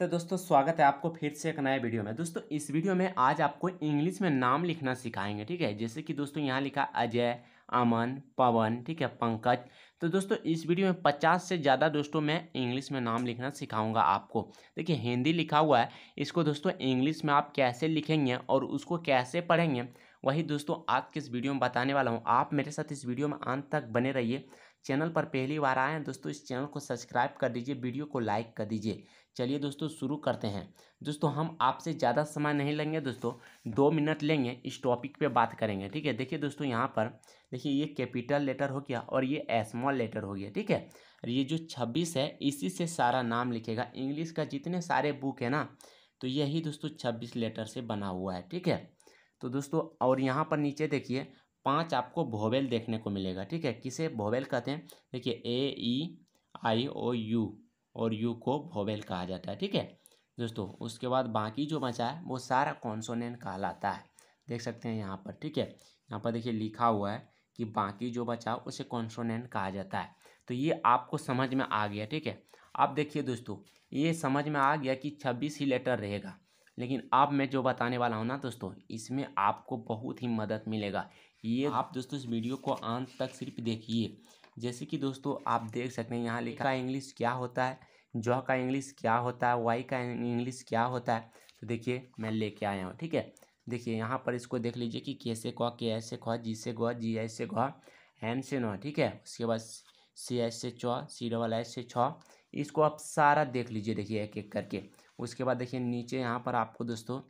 तो दोस्तों स्वागत है आपको फिर से एक नए वीडियो में दोस्तों इस वीडियो में आज आपको इंग्लिश में नाम लिखना सिखाएंगे ठीक है जैसे कि दोस्तों यहाँ लिखा अजय अमन पवन ठीक है पंकज तो दोस्तों इस वीडियो में पचास से ज़्यादा दोस्तों मैं इंग्लिश में नाम लिखना सिखाऊंगा आपको देखिए हिंदी लिखा हुआ है इसको दोस्तों इंग्लिश में आप कैसे लिखेंगे और उसको कैसे पढ़ेंगे वही दोस्तों आज के इस वीडियो में बताने वाला हूँ आप मेरे साथ इस वीडियो में अंत तक बने रहिए चैनल पर पहली बार आए हैं दोस्तों इस चैनल को सब्सक्राइब कर दीजिए वीडियो को लाइक कर दीजिए चलिए दोस्तों शुरू करते हैं दोस्तों हम आपसे ज़्यादा समय नहीं लेंगे दोस्तों दो मिनट लेंगे इस टॉपिक पे बात करेंगे ठीक है देखिए दोस्तों यहाँ पर देखिए ये कैपिटल लेटर हो गया और ये स्मॉल लेटर हो गया ठीक है और ये जो छब्बीस है इसी से सारा नाम लिखेगा इंग्लिश का जितने सारे बुक है ना तो यही दोस्तों छब्बीस लेटर से बना हुआ है ठीक है तो दोस्तों और यहाँ पर नीचे देखिए पांच आपको भोवेल देखने को मिलेगा ठीक है किसे भोवेल कहते हैं देखिए A E I O U और यू को भोवेल कहा जाता है ठीक है दोस्तों उसके बाद बाकी जो बचा है वो सारा कॉन्सोनेंट कहलाता है देख सकते हैं यहाँ पर ठीक है यहाँ पर देखिए लिखा हुआ है कि बाकी जो बचा उसे कॉन्सोनेंट कहा जाता है तो ये आपको समझ में आ गया ठीक है अब देखिए दोस्तों ये समझ में आ गया कि छब्बीस ही लेटर रहेगा लेकिन अब मैं जो बताने वाला हूँ ना दोस्तों इसमें आपको बहुत ही मदद मिलेगा ये आप दोस्तों इस वीडियो को अंत तक सिर्फ देखिए जैसे कि दोस्तों आप देख सकते हैं यहाँ लिखा इंग्लिश क्या होता है जो का इंग्लिश क्या होता है वाई का इंग्लिश क्या होता है तो देखिए मैं लेके आया हूँ ठीक है देखिए यहाँ पर इसको देख लीजिए कि कैसे कौ के ऐसे खौ जी से गौ जी आई से गौ एन से नौ ठीक है उसके बाद सी एस से छ सी डबल एस से छ इसको आप सारा देख लीजिए देखिए एक एक करके उसके बाद देखिए नीचे यहाँ पर आपको दोस्तों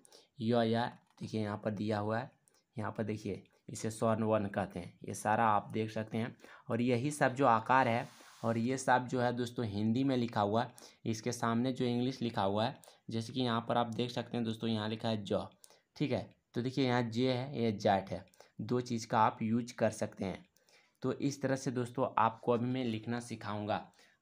यो या देखिए यहाँ पर दिया हुआ है यहाँ पर देखिए इसे स्वर्ण वर्ण कहते हैं ये सारा आप देख सकते हैं और यही सब जो आकार है और ये सब जो है दोस्तों हिंदी में लिखा हुआ है इसके सामने जो इंग्लिश लिखा हुआ है जैसे कि यहाँ पर आप देख सकते हैं दोस्तों यहाँ लिखा है ज ठीक है तो देखिए यहाँ जे है ये जैट है दो चीज़ का आप यूज कर सकते हैं तो इस तरह से दोस्तों आपको अभी मैं लिखना सिखाऊंगा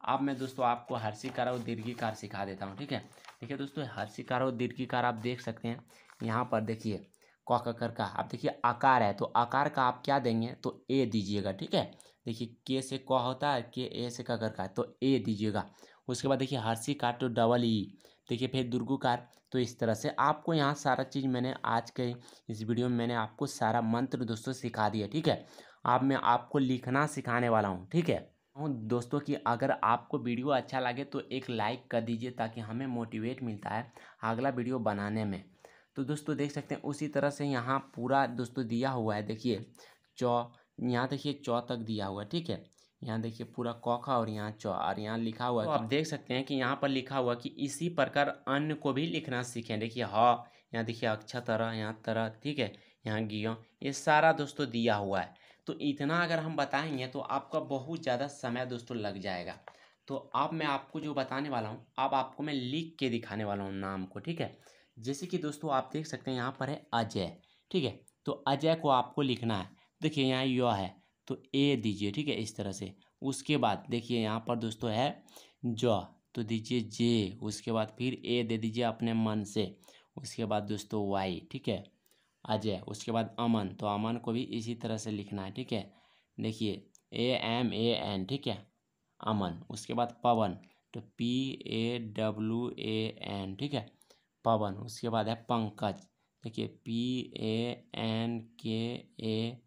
अब मैं दोस्तों आपको हर्षिकार और दीर्घिकार सिखा देता हूँ ठीक है देखिए दोस्तों हर्षिकार और दीर्घिकार आप देख सकते हैं यहाँ पर देखिए क ककर का आप देखिए आकार है तो आकार का आप क्या देंगे तो ए दीजिएगा ठीक है देखिए के से क होता है के ए से ककर का तो ए दीजिएगा उसके बाद देखिए हर्षी कार तो डबल ई e। देखिए फिर दुर्गु कार तो इस तरह से आपको यहाँ सारा चीज़ मैंने आज के इस वीडियो में मैंने आपको सारा मंत्र दोस्तों सिखा दिया ठीक है अब मैं आपको लिखना सिखाने वाला हूँ ठीक है दोस्तों कि अगर आपको वीडियो अच्छा लगे तो एक लाइक कर दीजिए ताकि हमें मोटिवेट मिलता है अगला वीडियो बनाने में तो दोस्तों देख सकते हैं उसी तरह से यहाँ पूरा दोस्तों दिया हुआ है देखिए चौ यहाँ देखिए चौ तक दिया हुआ है ठीक है यहाँ देखिए पूरा कौखा और यहाँ चौ और यहाँ लिखा हुआ तो, तो आप देख सकते हैं कि यहाँ पर लिखा हुआ कि इसी प्रकार अन्य को भी लिखना सीखें देखिए ह यहाँ देखिए अक्षर तरह यहाँ तरह ठीक है यहाँ गियो ये सारा दोस्तों दिया हुआ है तो इतना अगर हम बताएंगे तो आपका बहुत ज़्यादा समय दोस्तों लग जाएगा तो अब मैं आपको जो बताने वाला हूँ अब आपको मैं लिख के दिखाने वाला हूँ नाम को ठीक है जैसे कि दोस्तों आप देख सकते हैं यहाँ पर है अजय ठीक है तो अजय को आपको लिखना है देखिए यहाँ य है तो ए दीजिए ठीक है इस तरह से उसके बाद देखिए यहाँ पर दोस्तों है ज तो दीजिए जे उसके बाद फिर ए दे दीजिए अपने मन से उसके बाद दोस्तों वाई ठीक है अजय उसके बाद अमन तो अमन को भी इसी तरह से लिखना है ठीक है देखिए ए एम ए एन ठीक है अमन उसके बाद पवन तो P A W A N ठीक है पवन उसके बाद है पंकज देखिए पी ए एन के ए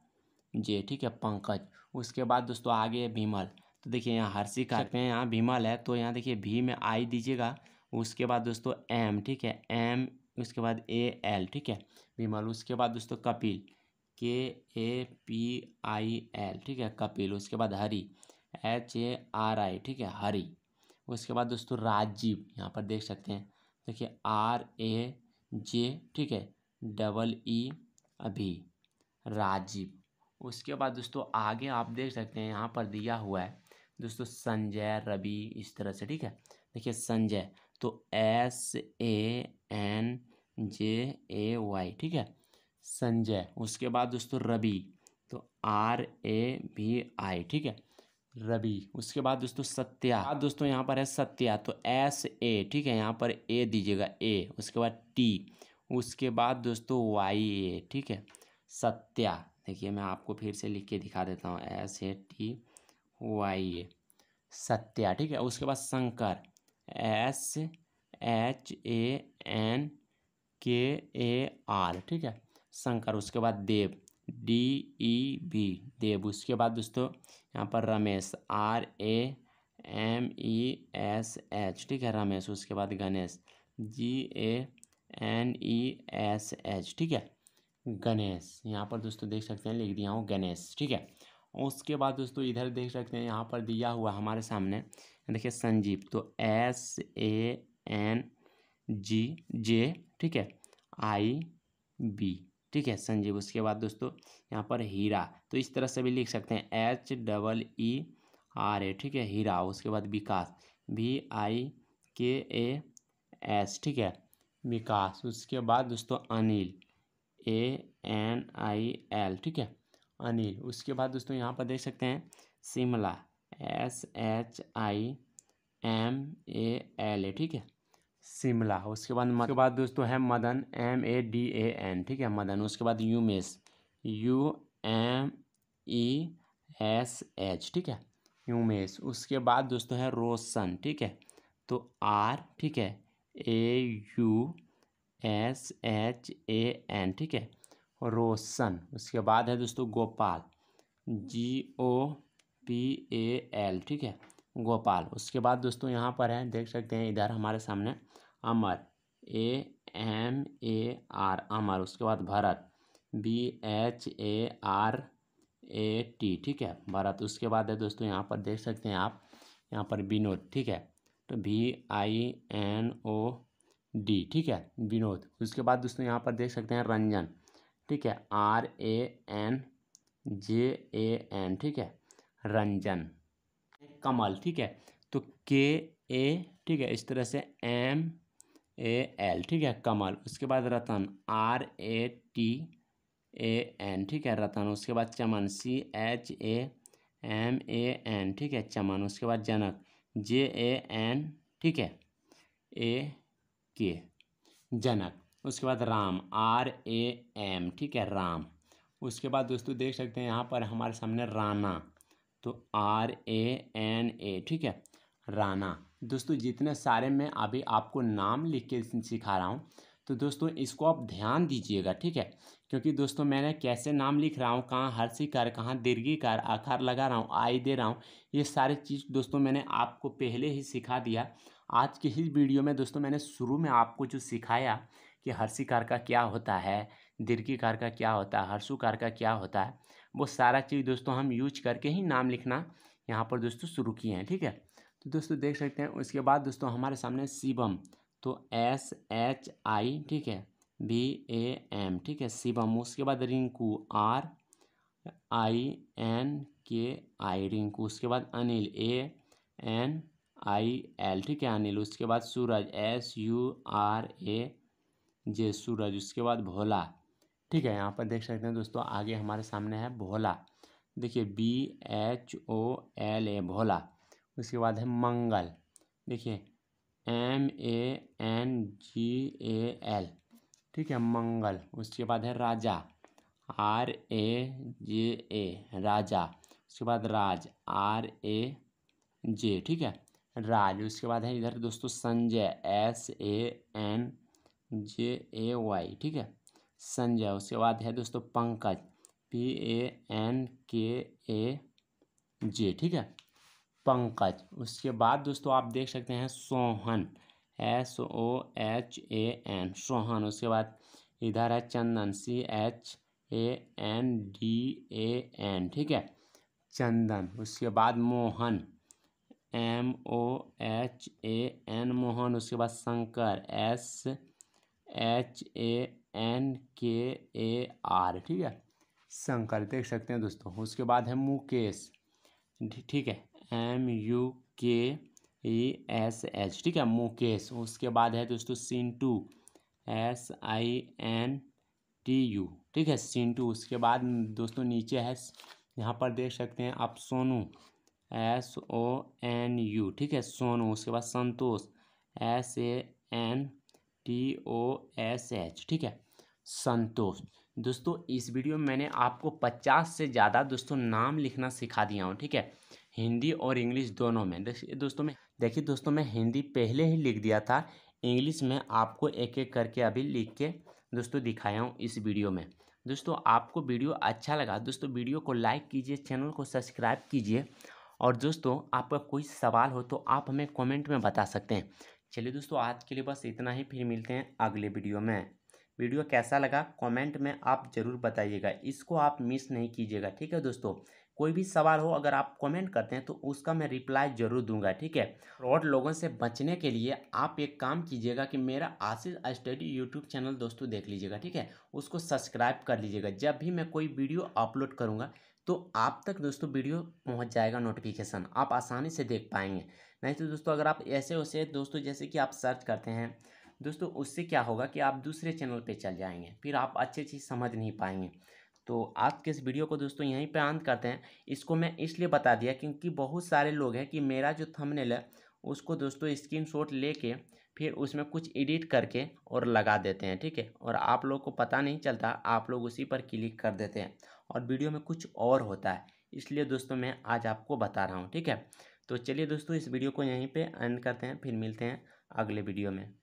जे ठीक है पंकज उसके बाद दोस्तों आगे है भीमल तो देखिए यहाँ हर्षी का अच्छा। हैं यहाँ भीमल है तो यहाँ देखिए भी में आई दीजिएगा उसके बाद दोस्तों एम ठीक है एम उसके बाद ए एल ठीक है भीमल उसके बाद दोस्तों कपिल के ए पी आई एल ठीक है कपिल उसके बाद हरी एच ए आर आई ठीक है हरी उसके बाद दोस्तों राजीव यहाँ पर देख सकते हैं देखिए आर ए जे ठीक है डबल ई e, अभी राजीव उसके बाद दोस्तों आगे आप देख सकते हैं यहाँ पर दिया हुआ है दोस्तों संजय रवि इस तरह से ठीक है देखिए संजय तो S A N J A Y ठीक है संजय उसके बाद दोस्तों रवि तो आर ए बी आई ठीक है रवि उसके बाद दोस्तों सत्या हाँ दोस्तों यहाँ पर है सत्या तो एस ए ठीक है यहाँ पर ए दीजिएगा ए उसके बाद टी उसके बाद दोस्तों वाई ए ठीक है सत्या देखिए मैं आपको फिर से लिख के दिखा देता हूँ S A T Y A Satya ठीक है उसके बाद Shankar S H A N K A are ठीक है शंकर उसके बाद देव डी ई बी देव उसके बाद दोस्तों यहाँ पर Ramesh R A M E S H ठीक है रमेश उसके बाद Ganesh G A N E S H ठीक है गणेश यहाँ पर दोस्तों देख सकते हैं लिख दिया हूँ गणेश ठीक है उसके बाद दोस्तों इधर देख सकते हैं यहाँ पर दिया हुआ हमारे सामने देखिए संजीव तो एस ए एन जी जे ठीक है आई बी ठीक है संजीव उसके बाद दोस्तों यहाँ पर हीरा तो इस तरह से भी लिख सकते हैं H double E R A ठीक है हीरा उसके बाद विकास वी आई के ए एस ठीक है विकास उसके बाद दोस्तों Anil A N I L ठीक है अनिल उसके बाद दोस्तों यहाँ पर देख सकते हैं Shimla S H I M L A ए ठीक है शिमला उसके बाद उसके बाद दोस्तों है Madan M A D A N ठीक है मदन उसके बाद Umesh U M E S H ठीक है यूमेश उसके बाद दोस्तों है रोशन ठीक है तो आर ठीक है A U S H A N ठीक है रोशन उसके बाद है दोस्तों Gopal G O P A L ठीक है गोपाल उसके बाद दोस्तों यहाँ पर है देख सकते हैं इधर हमारे सामने अमर ए एम ए आर अमर उसके बाद Bharat B H A R A T ठीक है भरत उसके बाद है दोस्तों यहाँ पर देख सकते हैं आप यहाँ पर विनोद ठीक है तो V I N O D ठीक है विनोद उसके बाद दोस्तों यहाँ पर देख सकते हैं रंजन ठीक है R A N J A N ठीक है रंजन कमल ठीक है तो के ए ठीक है इस तरह से एम ए एल ठीक है कमल उसके बाद Ratan R A T A N ठीक है रतन उसके बाद Chaman C H A M A N ठीक है चमन उसके बाद जनक जे ए एन ठीक है ए के जनक उसके बाद राम आर ए एम ठीक है राम उसके बाद दोस्तों देख सकते हैं यहाँ पर हमारे सामने राना तो आर ए एन ए ठीक है राना दोस्तों जितने सारे मैं अभी आपको नाम लिख के सिखा रहा हूँ तो दोस्तों इसको आप ध्यान दीजिएगा ठीक है क्योंकि दोस्तों मैंने कैसे नाम लिख रहा हूँ कहाँ हर्षिकार कहाँ दीर्घिकार आकार लगा रहा हूँ आई दे रहा हूँ ये सारे चीज़ दोस्तों मैंने आपको पहले ही सिखा दिया आज के ही वीडियो में दोस्तों मैंने शुरू में आपको जो सिखाया कि कार का क्या होता है दीर्घिकार का क्या होता है हर्षुकार का क्या होता है वो सारा चीज़ दोस्तों हम यूज करके ही नाम लिखना यहाँ पर दोस्तों शुरू किए हैं ठीक है तो दोस्तों देख सकते हैं उसके बाद दोस्तों हमारे सामने शिवम तो एस एच आई ठीक है बी ए एम ठीक है शिवम उसके बाद रिंकू आर आई एन के आई रिंकू उसके बाद Anil A N I L ठीक है अनिल उसके बाद Suraj S U R A J Suraj उसके बाद भोला ठीक है यहाँ पर देख सकते हैं दोस्तों आगे हमारे सामने है भोला देखिए B H O L A Bhola उसके बाद है मंगल देखिए M A N G A L ठीक है मंगल उसके बाद है राजा आर ए जे ए राजा उसके बाद राज आर ए जे ठीक है राज उसके बाद है इधर दोस्तों Sanjay S A N J A Y ठीक है संजय उसके बाद है दोस्तों Pankaj P A N K ए जे ठीक है पंकज उसके बाद दोस्तों आप देख सकते हैं Sohan S O H A N Sohan उसके बाद इधर है Chandan C H A N D A N ठीक है चंदन उसके बाद Mohan M O H A N Mohan उसके बाद Shankar S H A N K A are ठीक है शंकर देख सकते हैं दोस्तों उसके बाद है मुकेश ठीक है एम यू के ई एस एच ठीक है मुकेश उसके बाद है दोस्तों Sintu S I N T U ठीक है सिंटू उसके बाद दोस्तों नीचे है यहाँ पर देख सकते हैं आप Sonu S O N U ठीक है सोनू उसके बाद Santosh S A N T O S H ठीक है संतोष दोस्तों इस वीडियो में मैंने आपको पचास से ज़्यादा दोस्तों नाम लिखना सिखा दिया हूँ ठीक है हिंदी और इंग्लिश दोनों में दोस्तों में देखिए दोस्तों मैं हिंदी पहले ही लिख दिया था इंग्लिश में आपको एक एक करके अभी लिख के दोस्तों दिखाया हूँ इस वीडियो में दोस्तों आपको वीडियो अच्छा लगा दोस्तों वीडियो को लाइक कीजिए चैनल को सब्सक्राइब कीजिए और दोस्तों आपका कोई सवाल हो तो आप हमें कमेंट में बता सकते हैं चलिए दोस्तों आज के लिए बस इतना ही फिर मिलते हैं अगले वीडियो में वीडियो कैसा लगा कमेंट में आप ज़रूर बताइएगा इसको आप मिस नहीं कीजिएगा ठीक है दोस्तों कोई भी सवाल हो अगर आप कमेंट करते हैं तो उसका मैं रिप्लाई जरूर दूंगा ठीक है फ्रॉड लोगों से बचने के लिए आप एक काम कीजिएगा कि मेरा आशीष स्टडी यूट्यूब चैनल दोस्तों देख लीजिएगा ठीक है उसको सब्सक्राइब कर लीजिएगा जब भी मैं कोई वीडियो अपलोड करूँगा तो आप तक दोस्तों वीडियो पहुँच जाएगा नोटिफिकेशन आप आसानी से देख पाएंगे नहीं तो दोस्तों अगर आप ऐसे वैसे दोस्तों जैसे कि आप सर्च करते हैं दोस्तों उससे क्या होगा कि आप दूसरे चैनल पे चल जाएंगे फिर आप अच्छी चीज़ समझ नहीं पाएंगे तो आज के इस वीडियो को दोस्तों यहीं पे अंत करते हैं इसको मैं इसलिए बता दिया क्योंकि बहुत सारे लोग हैं कि मेरा जो थंबनेल है उसको दोस्तों स्क्रीन शॉट कर फिर उसमें कुछ एडिट करके और लगा देते हैं ठीक है और आप लोग को पता नहीं चलता आप लोग उसी पर क्लिक कर देते हैं और वीडियो में कुछ और होता है इसलिए दोस्तों मैं आज आपको बता रहा हूँ ठीक है तो चलिए दोस्तों इस वीडियो को यहीं पे एंड करते हैं फिर मिलते हैं अगले वीडियो में